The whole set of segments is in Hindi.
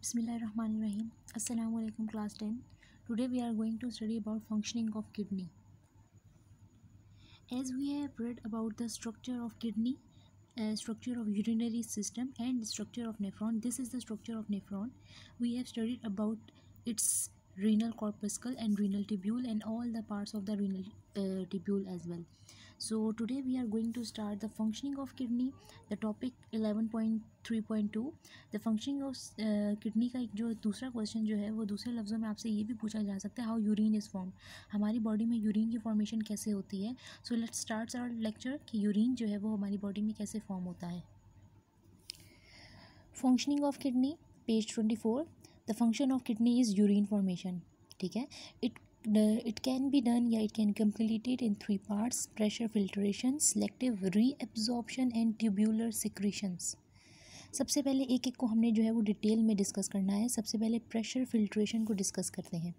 Bismillahirrahmanirrahim. Assalamu class 10. Today we are going to study about functioning of kidney. As we have read about the structure of kidney, uh, structure of urinary system and structure of nephron. This is the structure of nephron. We have studied about its renal corpuscle and renal tubule and all the parts of the renal uh, tubule as well. So we are going to start the functioning of kidney the topic eleven point three point two the of of kidney uh, का एक जो दूसरा क्वेश्चन जो है वो दूसरे लफ्ज़ों में आपसे ये भी पूछा जा सकता है हाउ यूरिन इज़ फॉर्म हमारी बॉडी में यूरिन की फॉर्मेशन कैसे होती है so let start our lecture कि यूरिन जो है वो हमारी बॉडी में कैसे फॉर्म होता है functioning of kidney page twenty four the function of kidney is urine formation ठीक है it it can be done या it can completed in three parts pressure filtration selective selective and tubular tubular सबसे पहले एक एक को हमने जो है वो डिटेल में डिस्कस करना है सबसे पहले प्रेशर फिल्ट्रेशन को डिस्कस करते हैं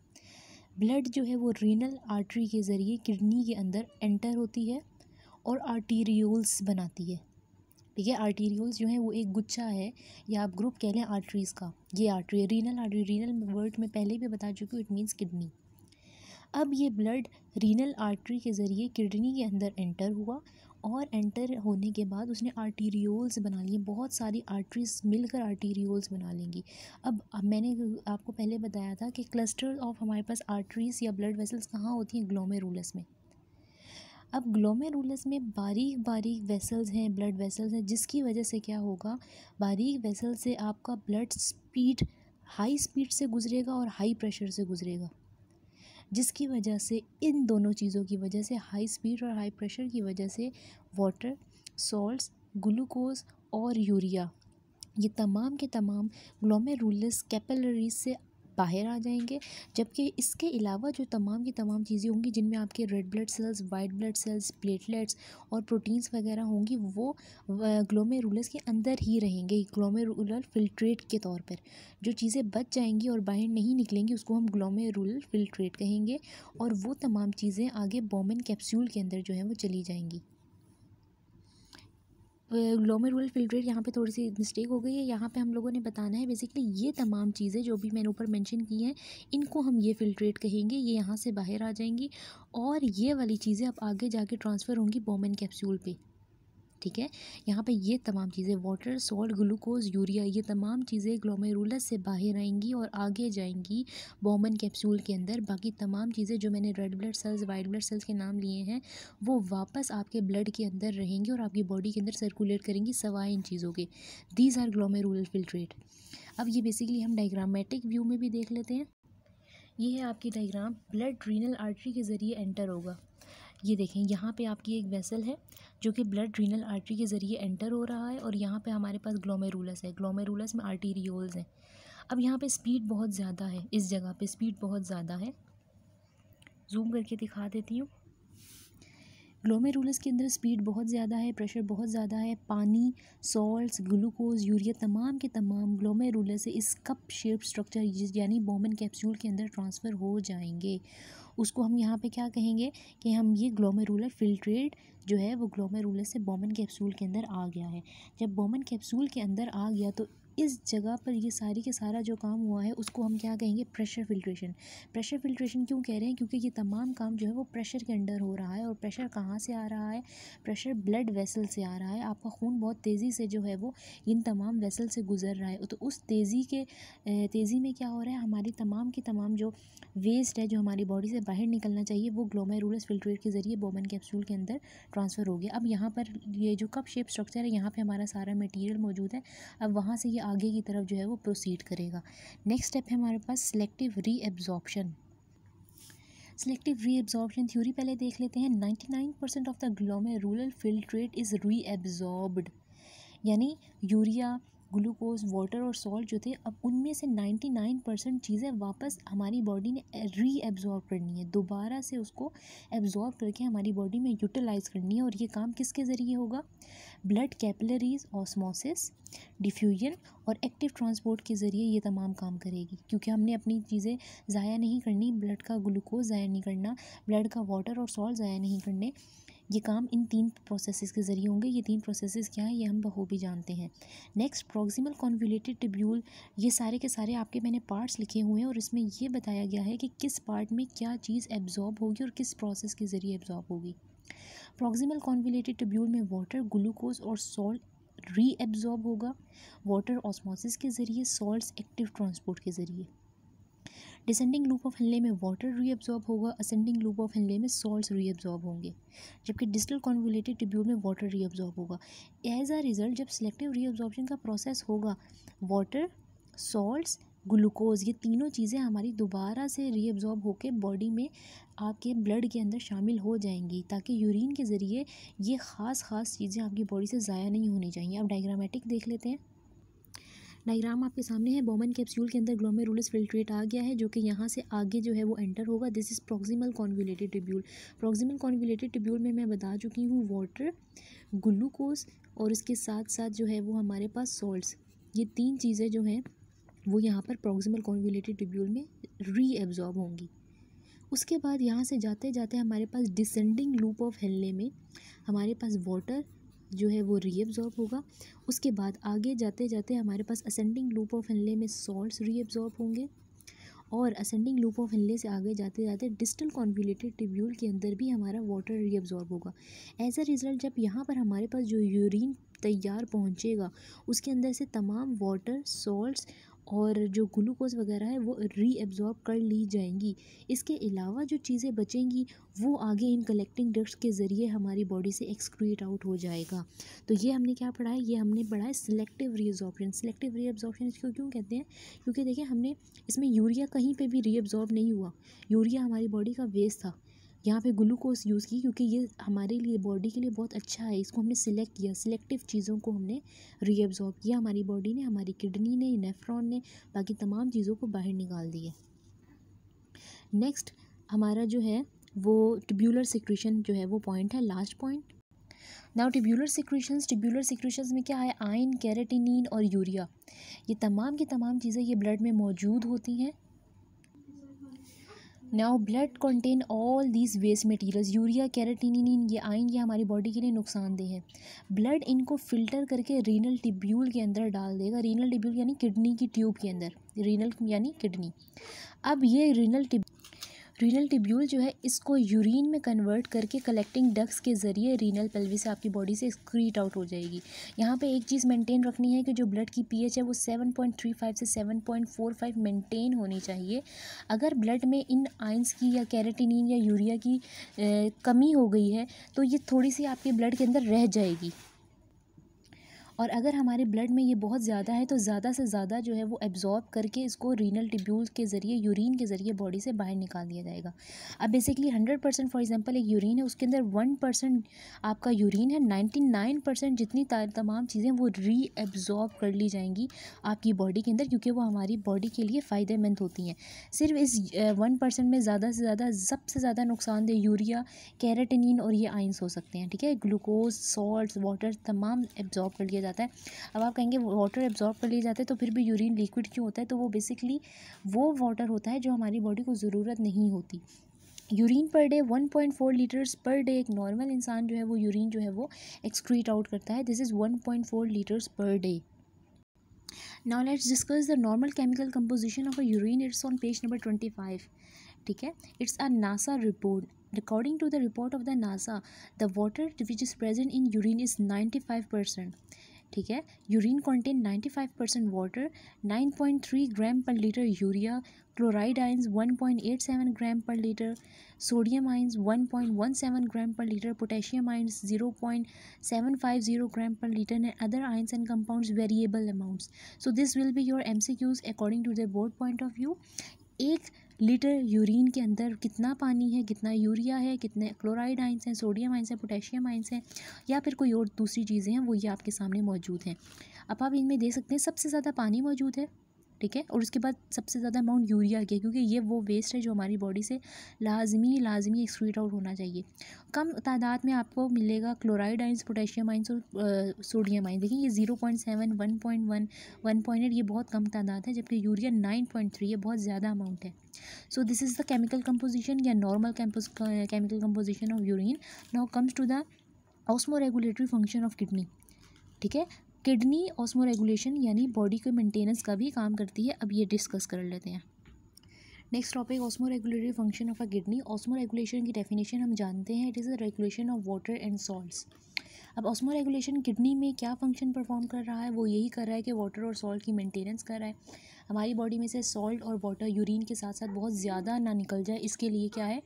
ब्लड जो है वो रीनल आर्टरी के ज़रिए किडनी के अंदर एंटर होती है और आर्टीरियोल्स बनाती है ठीक है आर्टीरियोल्स जो है वो एक गुच्छा है या आप ग्रुप कह लें आर्टरीज़ का ये artery renal artery renal word में पहले भी बता चुकी हूँ इट मीन्स किडनी अब ये ब्लड रीनल आर्टरी के ज़रिए किडनी के अंदर एंटर हुआ और एंटर होने के बाद उसने आर्टीरियोल्स बना लिए बहुत सारी आर्टरीज मिलकर आर्टीरियोल्स बना लेंगी अब मैंने आपको पहले बताया था कि क्लस्टर ऑफ हमारे पास आर्टरीज या ब्लड वेसल्स कहाँ होती हैं ग्लोमेरुलस में अब ग्लोमेरुलस में बारीक बारीक वेसल्स हैं ब्लड वेसल्स हैं जिसकी वजह से क्या होगा बारीक वेसल से आपका ब्लड स्पीड हाई स्पीड से गुजरेगा और हाई प्रेशर से गुजरेगा जिसकी वजह से इन दोनों चीज़ों की वजह से हाई स्पीड और हाई प्रेशर की वजह से वाटर सॉल्ट ग्लूकोज और यूरिया ये तमाम के तमाम ग्लोमेरुलस कैपिलरीज से बाहर आ जाएंगे जबकि इसके अलावा जो तमाम की तमाम चीज़ें होंगी जिनमें आपके red blood cells white blood cells platelets और प्रोटीन्स वगैरह होंगी वो ग्लोमेरुलस के अंदर ही रहेंगे ग्लोमेरुलर फिल्ट्रेट के तौर पर जो चीज़ें बच जाएंगी और बाहर नहीं निकलेंगी उसको हम ग्लोमेरुलर फिल्ट्रेट कहेंगे और वो तमाम चीज़ें आगे बॉमिन कैप्सूल के अंदर जो है वो चली जाएंगी ग्लो में फिल्ट्रेट यहाँ पे थोड़ी सी मिस्टेक हो गई है यहाँ पे हम लोगों ने बताना है बेसिकली ये तमाम चीज़ें जो भी मैंने ऊपर मेंशन की हैं इनको हम ये फिल्ट्रेट कहेंगे ये यहाँ से बाहर आ जाएंगी और ये वाली चीज़ें अब आगे जाके ट्रांसफ़र होंगी बोमेन कैप्सूल पे ठीक है यहाँ पे ये तमाम चीज़ें वाटर सॉल्ट ग्लूकोज यूरिया ये तमाम चीज़ें ग्लोमेरुलस से बाहर आएंगी और आगे जाएंगी बॉमन कैप्सूल के अंदर बाकी तमाम चीज़ें जो मैंने red blood cells white blood cells के नाम लिए हैं वो वापस आपके ब्लड के अंदर रहेंगे और आपकी बॉडी के अंदर सर्कुलेट करेंगी सवाए इन चीज़ों के दीज आर ग्लोमेरुलर फिल्ट्रेट अब ये बेसिकली हम डायग्रामेटिक व्यू में भी देख लेते हैं ये है आपकी डायग्राम ब्लड रीनल आर्टरी के ज़रिए एंटर होगा ये देखें यहाँ पे आपकी एक वेसल है जो कि ब्लड रीनल आर्टरी के ज़रिए एंटर हो रहा है और यहाँ पे हमारे पास ग्लोमेरुलस है ग्लोमेरुलस में आर्टीरियोल्स हैं अब यहाँ पे स्पीड बहुत ज़्यादा है इस जगह पे स्पीड बहुत ज़्यादा है जूम करके दिखा देती हूँ ग्लोमेरुलस के अंदर स्पीड बहुत ज़्यादा है प्रेशर बहुत ज़्यादा है पानी सॉल्ट्स ग्लूकोज यूरिया तमाम के तमाम ग्लोमेरुलस से इस कप शेप स्ट्रक्चर यानी बोमन कैप्सूल के अंदर ट्रांसफ़र हो जाएंगे उसको हम यहाँ पे क्या कहेंगे कि हम ये ग्लोमेरुलर फिल्ट्रेट जो है वो ग्लोमेरुलस से बोमन कैप्सूल के अंदर आ गया है जब बोमन कैप्सूल के अंदर आ गया तो इस जगह पर ये सारी के सारा जो काम हुआ है उसको हम क्या कहेंगे प्रेशर फिल्ट्रेशन प्रेशर फिल्ट्रेशन क्यों कह रहे हैं क्योंकि ये तमाम काम जो है वो प्रेशर के अंडर हो रहा है और प्रेशर कहाँ से आ रहा है प्रेशर ब्लड वेसल से आ रहा है आपका खून बहुत तेज़ी से जो है वो इन तमाम वेसल से गुजर रहा है तो उस तेज़ी के तेज़ी में क्या हो रहा है हमारी तमाम की तमाम जो वेस्ट है जो हमारी बॉडी से बाहर निकलना चाहिए वो ग्लोमेरुलस फिल्ट्रेट के ज़रिए बोमन कैप्सूल के अंदर ट्रांसफ़र हो गया अब यहाँ पर ये जो कप शेप स्ट्रक्चर है यहाँ पर हमारा सारा मटीरियल मौजूद है अब वहाँ से ये आगे की तरफ जो है वो प्रोसीड करेगा नेक्स्ट स्टेप है हमारे पास selective selective selective absorption theory पहले देख लेते हैं nine percent of the glomerular filtrate is absorbed यानी यूरिया ग्लूकोज वाटर और सॉल्ट जो थे अब उनमें से 99 परसेंट चीज़ें वापस हमारी बॉडी ने री एब्ज़ॉर्ब करनी है दोबारा से उसको एब्ज़ॉर्ब करके हमारी बॉडी में यूटिलाइज़ करनी है और ये काम किसके ज़रिए होगा ब्लड कैपिलरीज ऑस्मोसिस डिफ्यूजन और एक्टिव ट्रांसपोर्ट के ज़रिए ये तमाम काम करेगी क्योंकि हमने अपनी चीज़ें ज़ाया नहीं करनी ब्लड का ग्लूकोज ज़ाया नहीं करना ब्लड का वाटर और सॉल्ट ज़ाया नहीं करने ये काम इन तीन प्रोसेसेस के ज़रिए होंगे ये तीन प्रोसेसेस क्या हैं ये हम बखूबी जानते हैं नेक्स्ट प्रोक्सिमल कॉन्वलेटेड टिब्यूल ये सारे के सारे आपके मैंने पार्ट्स लिखे हुए हैं और इसमें यह बताया गया है कि किस पार्ट में क्या चीज़ एब्जॉर्ब होगी और किस प्रोसेस के ज़रिए एब्जॉर्ब होगी प्रॉक्सिमल कॉन्विलेटेड टिब्यूल में वाटर ग्लूकोज और सॉल्ट एब्ज़ॉर्ब होगा वाटर ऑस्मोसिस के ज़रिए सॉल्ट्स एक्टिव ट्रांसपोर्ट के ज़रिए डिसेंडिंग लूप ऑफ हिले में वाटर रीअब्जॉर्ब होगा असेंडिंग लूप ऑफ हिले में सॉल्ट रीअब्जॉर्ब होंगे जबकि डिजिटल कॉन्वलेटेड ट्यूब्यूल में वाटर रीअब्जॉर्ब होगा एज अ रिजल्ट जब सिलेक्टिव रीअब्जॉर्बेशन का प्रोसेस होगा वाटर सॉल्ट ग्लूकोज ये तीनों चीज़ें हमारी दोबारा से रीअब्जॉर्ब होकर बॉडी में आपके ब्लड के अंदर शामिल हो जाएंगी ताकि यूरिन के ज़रिए ये ख़ास ख़ास चीज़ें आपकी बॉडी से ज़ाया नहीं होनी चाहिए आप डायग्रामेटिक देख लेते हैं डायग्राम आपके सामने है बोमन कैप्सूल के अंदर ग्लोमेरुलस फिल्ट्रेट आ गया है जो कि यहाँ से आगे जो है वो एंटर होगा this is proximal convoluted tubule proximal convoluted tubule में मैं बता चुकी हूँ वाटर ग्लूकोज और इसके साथ साथ जो है वो हमारे पास सॉल्ट्स ये तीन चीज़ें जो हैं वो यहाँ पर प्रॉक्सिमल कॉन्विलेटेड ट्यूब्यूल में रीएब्जॉर्ब होंगी उसके बाद यहाँ से जाते जाते हमारे पास डिसेंडिंग लूप ऑफ हेलने में हमारे पास वाटर जो है वो रीअब्ज़ॉर्ब होगा उसके बाद आगे जाते जाते हमारे पास असेंडिंग लूप ऑफ हिले में सॉल्ट रीअब्ज़ॉर्ब होंगे और असेंडिंग लूप ऑफ हिले से आगे जाते जाते डिस्टल कॉन्विलेटेड ट्यूब्यूल के अंदर भी हमारा वाटर रीअब्ज़ॉर्ब होगा एज अ रिज़ल्ट जब यहाँ पर हमारे पास जो यूरिन तैयार पहुँचेगा उसके अंदर से तमाम वाटर सॉल्ट और जो ग्लूकोज़ वगैरह है वो रीअब्ज़ॉर्ब कर ली जाएंगी इसके अलावा जो चीज़ें बचेंगी वो आगे इन कलेक्टिंग डक्ट्स के ज़रिए हमारी बॉडी से एक्सक्रीट आउट हो जाएगा तो ये हमने क्या पढ़ा है ये हमने पढ़ा है सिलेक्टिव रीएब्जॉर्प्शन सिलेक्टिव रीएब्जॉर्प्शन इसको क्यों कहते हैं क्योंकि देखिए हमने इसमें यूरिया कहीं पर भी रीअब्जॉर्ब नहीं हुआ यूरिया हमारी बॉडी का वेस्ट था यहाँ पे ग्लूकोज यूज़ की क्योंकि ये हमारे लिए बॉडी के लिए बहुत अच्छा है इसको हमने सिलेक्ट किया सिलेक्टिव चीज़ों को हमने रीअब्ज़ॉर्ब किया हमारी बॉडी ने हमारी किडनी ने नेफ्रॉन ने बाकी तमाम चीज़ों को बाहर निकाल दिए नेक्स्ट हमारा जो है वो टिब्यूलर सिक्रीशन जो है वो पॉइंट है last point now tubular secretions tubular secretions में क्या है आयन कैरेटिनिन और यूरिया ये तमाम की तमाम चीज़ें ये ब्लड में मौजूद होती हैं now blood contain all these waste materials urea creatinine ये आइन ये हमारी बॉडी के लिए नुकसानदेह है ब्लड इनको फिल्टर करके रीनल टिब्यूल के अंदर डाल देगा रीनल टिब्यूल यानी किडनी की ट्यूब के अंदर रीनल यानी किडनी अब ये रीनल टिब रीनल टिब्यूल जो है इसको यूरिन में कन्वर्ट करके कलेक्टिंग डक्स के ज़रिए रीनल पेल्विस आपकी बॉडी से स्क्रीट आउट हो जाएगी यहाँ पे एक चीज़ मेंटेन रखनी है कि जो ब्लड की पीएच है वो 7.35 से 7.45 मेंटेन होनी चाहिए अगर ब्लड में इन आइंस की या कैरेटिनिन या यूरिया की ए, कमी हो गई है तो ये थोड़ी सी आपके ब्लड के अंदर रह जाएगी और अगर हमारे ब्लड में ये बहुत ज़्यादा है तो ज़्यादा से ज़्यादा जो है वो एब्ज़ॉर्ब करके इसको रीनल टिब्यूल के ज़रिए यूरिन के ज़रिए बॉडी से बाहर निकाल दिया जाएगा अब basically hundred percent for example एक यूरिन है उसके अंदर वन परसेंट आपका यूरिन है नाइन्टी नाइन परसेंट जितनी तमाम चीज़ें वो री एब्ज़ॉर्ब कर ली जाएंगी आपकी बॉडी के अंदर क्योंकि वो हमारी बॉडी के लिए फ़ायदेमंद होती हैं सिर्फ इस वन परसेंट में ज़्यादा से ज़्यादा सबसे ज़्यादा नुकसानदेह यूरिया कैरेटिनिन और ये आइंस हो सकते हैं ठीक है ग्लूकोज सॉल्ट वाटर तमाम एब्ज़ॉर्ब कर लिया जाता है अब आप कहेंगे वाटर एब्जॉर्ब कर लिए जाते हैं तो फिर भी यूरिन लिक्विड क्यों होता है तो वो बेसिकली वो वाटर होता है जो हमारी बॉडी को ज़रूरत नहीं होती urine per day 1.4 litres per day एक नॉर्मल इंसान जो है वो यूरिन जो है वो एक्सक्रीट आउट करता है this is 1.4 litres per day now let's discuss the normal chemical composition of a urine it's on page number twenty ठीक है it's a NASA report According to the report of the NASA, the water which is present in urine is 95 percent. ठीक है urine content 95 percent water 9.3 gram per litre urea chloride ions 1.87 gram per litre sodium ions 1.17 gram per litre potassium ions 0.750 gram per litre and other ions and compounds variable amounts so this will be your MCQs according to the board point of view एक लीटर यूरिन के अंदर कितना पानी है कितना यूरिया है कितने क्लोराइड आइंस हैं सोडियम आइंस हैं पोटेशियम आइंस हैं या फिर कोई और दूसरी चीज़ें हैं वो ये आपके सामने मौजूद हैं अब आप इनमें देख सकते हैं सबसे ज़्यादा पानी मौजूद है ठीक है और उसके बाद सबसे ज़्यादा अमाउंट यूरिया की क्योंकि ये वो वेस्ट है जो हमारी बॉडी से लाजमी लाजमी एक्सक्रीट आउट होना चाहिए कम तादाद में आपको मिलेगा क्लोराइड आइंस पोटेशियम आइंस और सोडियम आइंस देखिए ये zero point seven one point one one point eight ये बहुत कम तादाद है जबकि यूरिया नाइन पॉइंट थ्री ये बहुत ज़्यादा अमाउंट है so this is the chemical composition या normal chemical composition of urine now comes to the osmoregulatory function of kidney ठीक है किडनी ऑस्मोरेगुलेशन यानी बॉडी के मेंटेनेंस का भी काम करती है अब ये डिस्कस कर लेते हैं next topic osmoregulatory function of a kidney osmoregulation की डेफिनेशन हम जानते हैं it is a regulation of water and salts अब ऑस्मो रेगुलेशन किडनी में क्या फंक्शन परफॉर्म कर रहा है वो यही कर रहा है कि वाटर और सॉल्ट की मेंटेनेंस कर रहा है हमारी बॉडी में से सॉल्ट और वाटर यूरिन के साथ साथ बहुत ज़्यादा ना निकल जाए इसके लिए क्या है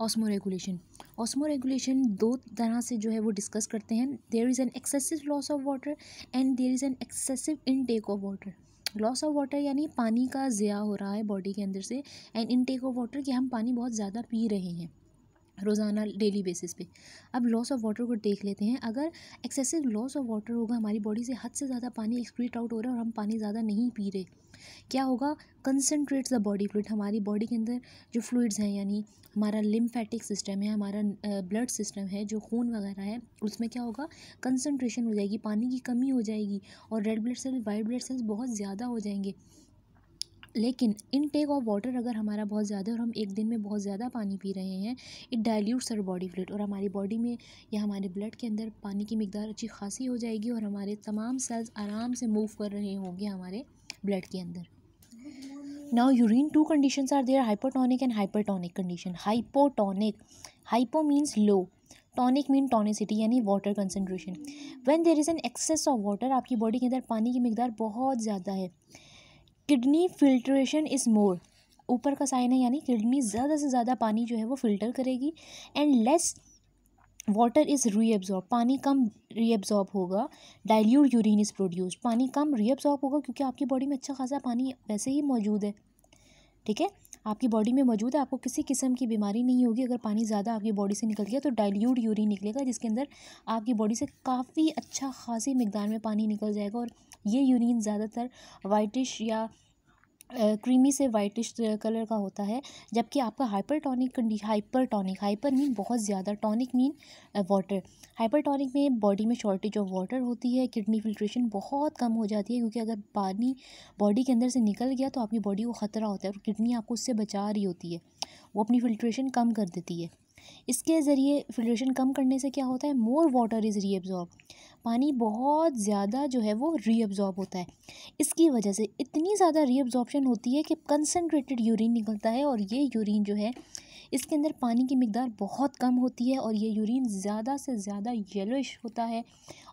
ऑस्मो रेगुलेशन ऑस्मो रेगुलेशन दो तरह से जो है वो डिस्कस करते हैं there is an excessive loss of water and there is an excessive intake of water loss of water यानी पानी का ज़िया हो रहा है बॉडी के अंदर से एंड इनटेक ऑफ वाटर कि हम पानी बहुत ज़्यादा पी रहे हैं रोज़ाना डेली बेसिस पे अब लॉस ऑफ वाटर को देख लेते हैं अगर एक्सेसिव लॉस ऑफ वाटर होगा हमारी बॉडी से हद से ज़्यादा पानी एक्सक्रीट आउट हो रहा है और हम पानी ज़्यादा नहीं पी रहे क्या होगा कंसनट्रेट्स द बॉडी फ्लूड हमारी बॉडी के अंदर जो फ्लूड्स हैं यानी हमारा लिम्फेटिक सिस्टम है हमारा ब्लड सिस्टम है जो खून वगैरह है उसमें क्या होगा कंसनट्रेशन हो जाएगी पानी की कमी हो जाएगी और red blood cell white blood cells बहुत ज़्यादा हो जाएंगे लेकिन इनटेक ऑफ वाटर अगर हमारा बहुत ज़्यादा और हम एक दिन में बहुत ज़्यादा पानी पी रहे हैं it dilutes our body fluid और हमारी बॉडी में या हमारे ब्लड के अंदर पानी की मकदार अच्छी खासी हो जाएगी और हमारे तमाम सेल्स आराम से मूव कर रहे होंगे हमारे ब्लड के अंदर now urine two condition are there hypotonic and hypertonic condition hypotonic hypo means low tonic mean tonicity यानी water concentration when there is an excess of water आपकी बॉडी के अंदर पानी की मकदार बहुत ज़्यादा है किडनी फिल्ट्रेशन इज़ मोर ऊपर का साइन है यानी किडनी ज़्यादा से ज़्यादा पानी जो है वो फ़िल्टर करेगी and less water is reabsorb पानी कम रीअब्ज़ॉर्ब होगा डाइल्यूट यूरिन इज़ प्रोड्यूस पानी कम रीअब्ज़ॉर्ब होगा क्योंकि आपकी बॉडी में अच्छा खासा पानी वैसे ही मौजूद है ठीक है आपकी बॉडी में मौजूद है आपको किसी किस्म की बीमारी नहीं होगी अगर पानी ज़्यादा आपकी बॉडी से निकल गया तो डाइल्यूट यूरिन निकलेगा जिसके अंदर आपकी बॉडी से काफ़ी अच्छा खासी मकदार में पानी निकल जाएगा और ये यूरिन ज़्यादातर वाइटिश या क्रीमी से वाइटिश कलर का होता है जबकि आपका हाइपरटॉनिक टॉनिक हाइपर मीन बहुत ज़्यादा टॉनिक मीन वाटर हाइपरटॉनिक में बॉडी में शॉर्टेज ऑफ वाटर होती है किडनी फिल्ट्रेशन बहुत कम हो जाती है क्योंकि अगर पानी बॉडी के अंदर से निकल गया तो आपकी बॉडी को ख़तरा होता है और किडनी आपको उससे बचा रही होती है वो अपनी फिल्ट्रेशन कम कर देती है इसके ज़रिए फिल्ट्रेशन कम करने से क्या होता है मोर वाटर इज़ रीअब्ज़ॉर्ब पानी बहुत ज़्यादा जो है वो रीअब्ज़ॉर्ब होता है इसकी वजह से इतनी ज़्यादा रीअब्ज़ॉर्प्शन होती है कि कंसनट्रेटेड यूरिन निकलता है और ये यूरिन जो है इसके अंदर पानी की मकदार बहुत कम होती है और ये यूरिन ज़्यादा से ज़्यादा येलोइश होता है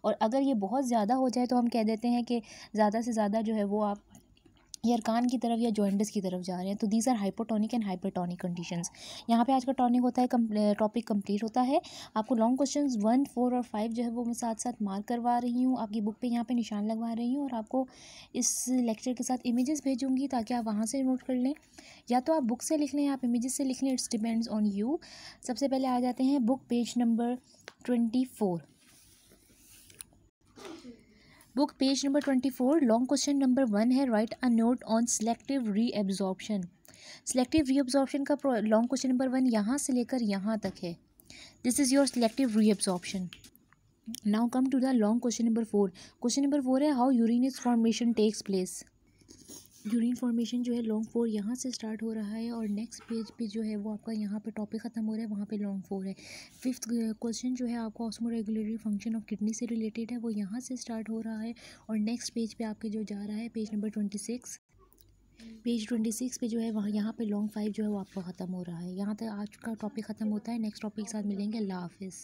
और अगर ये बहुत ज़्यादा हो जाए तो हम कह देते हैं कि ज़्यादा से ज़्यादा जो है वो आप ये कान की तरफ या जॉइंटस की तरफ जा रहे हैं तो these are hypotonic and hypertonic condition यहाँ पे आज का टॉनिक होता है टॉपिक कंप्लीट होता है आपको लॉन्ग क्वेश्चन वन फोर और फाइव जो है वो मैं साथ साथ मार्क करवा रही हूँ आपकी बुक पे यहाँ पे निशान लगवा रही हूँ और आपको इस लेक्चर के साथ इमेजेस भेजूँगी ताकि आप वहाँ से नोट कर लें या तो आप बुक से लिख लें आप इमेजेस से लिख लें इट्स डिपेंड्स ऑन यू सबसे पहले आ जाते हैं book page number twenty four book page number twenty four long question number one है write a note on selective selective re reabsorption का लॉन्ग क्वेश्चन नंबर वन यहाँ से लेकर यहाँ तक है this is your re reabsorption now come to the long question number four question number four है how urine formation takes place urine formation जो है लॉन्ग फोर यहाँ से स्टार्ट हो रहा है और नेक्स्ट पेज पे जो है वो आपका यहाँ पे टॉपिक ख़त्म हो रहा है वहाँ पे लॉन्ग फोर है फिफ्थ क्वेश्चन जो है आपका osmoregulatory function of kidney से रिलेटेड है वो यहाँ से स्टार्ट हो रहा है और नेक्स्ट पेज पे आपके जो जा रहा है page number twenty six page twenty six पे जो है वहाँ यहाँ पे लॉन्ग फाइव जो है वो आपका ख़त्म हो रहा है यहाँ तक आज का टॉपिक ख़त्म होता है नेक्स्ट टॉपिक के साथ मिलेंगे अल्लाह हाफिज़